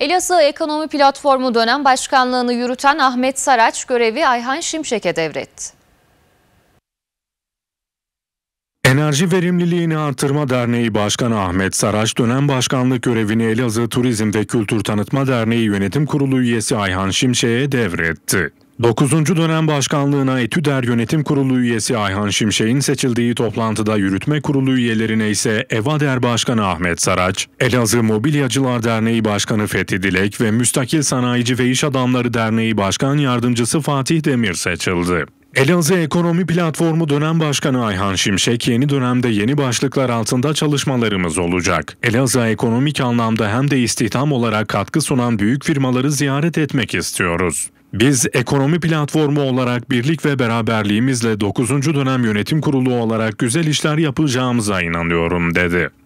Elazığ Ekonomi Platformu dönem başkanlığını yürüten Ahmet Saraç görevi Ayhan Şimşek'e devretti. Enerji Verimliliğini Artırma Derneği Başkanı Ahmet Saraç dönem başkanlık görevini Elazığ Turizm ve Kültür Tanıtma Derneği Yönetim Kurulu üyesi Ayhan Şimşek'e devretti. 9. dönem başkanlığına ETÜDER Yönetim Kurulu üyesi Ayhan Şimşek'in seçildiği toplantıda yürütme kurulu üyelerine ise EVADER Başkanı Ahmet Saraç, Elazığ Mobilyacılar Derneği Başkanı Fethi Dilek ve Müstakil Sanayici ve İş Adamları Derneği Başkan Yardımcısı Fatih Demir seçildi. Elazığ Ekonomi Platformu Dönem Başkanı Ayhan Şimşek yeni dönemde yeni başlıklar altında çalışmalarımız olacak. Elazığ ekonomik anlamda hem de istihdam olarak katkı sunan büyük firmaları ziyaret etmek istiyoruz. Biz ekonomi platformu olarak birlik ve beraberliğimizle 9. dönem yönetim kurulu olarak güzel işler yapacağımıza inanıyorum dedi.